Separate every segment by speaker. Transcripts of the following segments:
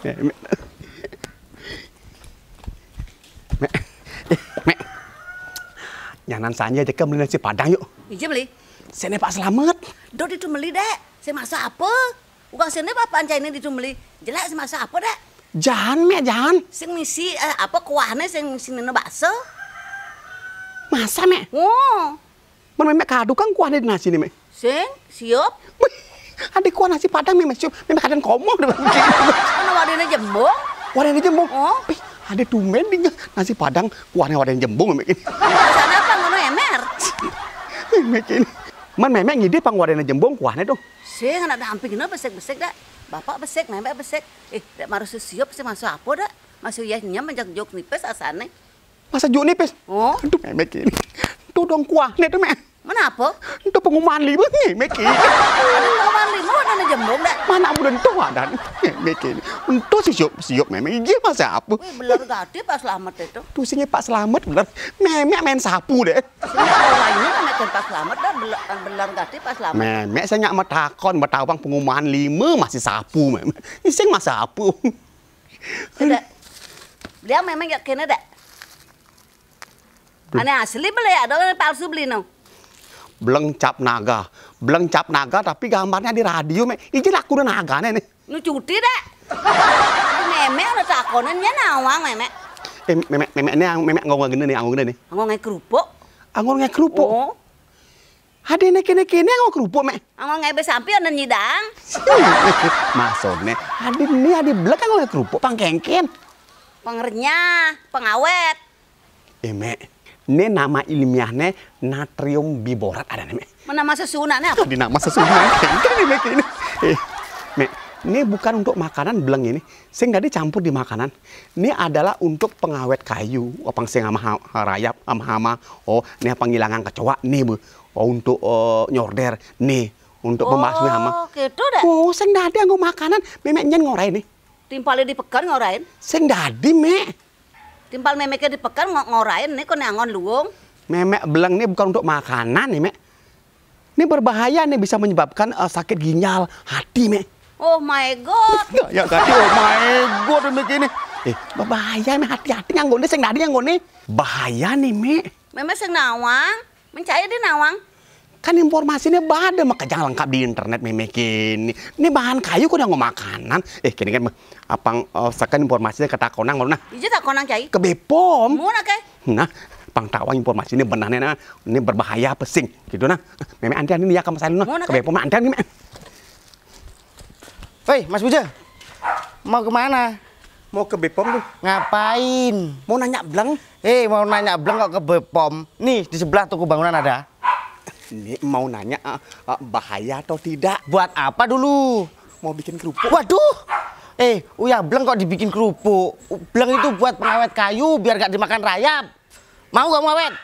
Speaker 1: Mek. Eh, mek. Mek. Nyanan sanya aja beli si padang yuk. Iya beli. Sini Pak
Speaker 2: Selamat. Dodi itu beli dek. Saya masak apa? Bukan sini pak panca ini beli. Jelek saya masak apa dek?
Speaker 1: Jahan mek jahan.
Speaker 2: Sing misi eh, apa kuahnya sing misi nino bakso.
Speaker 1: Masa mek? Oh. Mana mek kadu kan kuahnya di nasi nih mek? Sing siap. Kan kuah nasi padang memang memang kadang komo mana wadahnya jembung wadahnya jembung oh ada tumen di nasi padang kuahnya wadahnya jembung memek ini apa ngono emer memek ini man memek ngide pang wadahnya jembung kuahnya dong
Speaker 2: sih nggak ada hampir kenapa besek besek dah bapak besek memek besek eh dak marus siap, sih masuk apa dah? masuk ya nyam menjak jok nipes asane
Speaker 1: masa jok nipes oh itu memek ini tuh dong kuahnya tuh memek napa? Untuk pengumuman lima nih, Meki. pengumuman lima mana jembung dek? Mana aku udah tua dan Meki. itu si siup siup memang iya mas sapu. Wih belar
Speaker 2: gadi Pak Selamat itu.
Speaker 1: Tuh sini Pak Selamat belar memek main sapu deh.
Speaker 2: Lainnya kan akan Pak Selamat dan belar eh, belar gadi Pak Selamat. Memek saya
Speaker 1: nyak metakon metawang pengumuman lima masih sapu ini Iseng mas sapu.
Speaker 2: Dek, dia memang gak kena dek. Aneh asli beli ya, dong palsu beli nong
Speaker 1: belengcap naga. belengcap naga tapi gambarnya di radio, me. Ijin aku udah naga, nih.
Speaker 2: Nu cuti deh. Memek udah takonannya nawang, meme.
Speaker 1: Eh, meme, meme ini yang memek ngomong gini nih, ngomong gini nih. Ngomong ngai kerupuk. Ngomong ngai kerupuk. Oh. Hade kini kene kene ngomong kerupuk, meh.
Speaker 2: Ngomong ngai besampi udah nyidang.
Speaker 1: Masuk nih. Ada ini ada belakang ngomong kerupuk, pangkengken.
Speaker 2: Pengernya, pengawet.
Speaker 1: Eh, mek ne nama ilmiahnya natrium biborat ada nih.
Speaker 2: Mana masa sunat nih?
Speaker 1: Di nama sesunat. ini mek eh, ini. Mek, ini bukan untuk makanan beleng ini. Saya nggak dicampur di makanan. Ini adalah untuk pengawet kayu. Apa sing sama rayap, sama hama. Oh, ini penghilangan kecoa nih bu. Oh, untuk uh, nyorder nih. Untuk oh, pembahas hama. Oh, gitu deh. Oh, saya nggak ada makanan. Memek nyen ngorain nih.
Speaker 2: Timpali dipegang ngorain. Saya nggak ada, mek. Timpal memeknya di pekan ng ngorain nih
Speaker 1: kone angon om? Memek belang, nih bukan untuk makanan nih, Mek. Ini berbahaya nih bisa menyebabkan uh, sakit ginjal hati, Mek.
Speaker 2: Oh my god. Ya, ya tadi oh
Speaker 1: my god ini begini. Eh, bahaya nih hati-hati nganggone sing tadi nganggone. Bahaya nih, Mek. Memek sing nawang, mencaya di nawang kan informasinya bade maka jangan lengkap di internet memek ini ini bahan kayu udah nggak makanan eh kini kan apa? oh, sekarang informasinya kata konang mau iya, nah
Speaker 2: iya tak konang kayak
Speaker 1: Kebepom. bepom mau nah pang tawang informasi ini benarnya nah ini berbahaya pesing gitu nah memek anda ini ya kamu saya nah
Speaker 3: Kebepom bepom antian ini Hei, Mas Buja, mau kemana? Mau ke Bepom tuh. Ngapain? Mau nanya Bleng? Eh, hey, mau nanya Bleng kok ke Bepom? Nih, di sebelah toko bangunan ada ini mau nanya uh, bahaya atau tidak. Buat apa dulu? Mau bikin kerupuk. Waduh. Eh, Uya Bleng kok dibikin kerupuk? Bleng itu buat pengawet kayu biar gak dimakan rayap. Mau gak mau awet?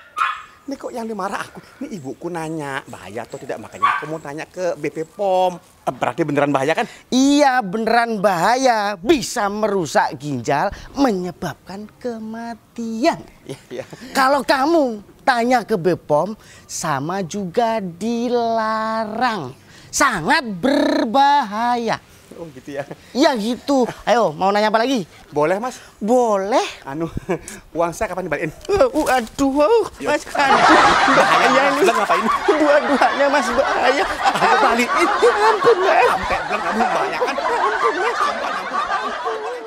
Speaker 3: ini kok yang dimarah aku?
Speaker 1: Ini ibuku nanya, bahaya atau tidak? Makanya aku mau tanya ke BP POM. Eh, berarti beneran bahaya kan?
Speaker 3: Iya, beneran bahaya. Bisa merusak ginjal, menyebabkan kematian. Iya, iya. Kalau kamu tanya ke BPOM, sama juga dilarang. Sangat berbahaya. Oh gitu ya? Iya gitu. Ayo, mau nanya apa lagi? Boleh mas? Boleh. Anu, uang saya kapan dibalikin? Uh, aduh, oh, mas. Aduh, bahaya ini. Bilang ngapain? Dua-duanya mas, bahaya. Ayo balikin. Ampun mas. Sampai kamu banyak kan? Ampun mas.
Speaker 2: Ampun, ampun,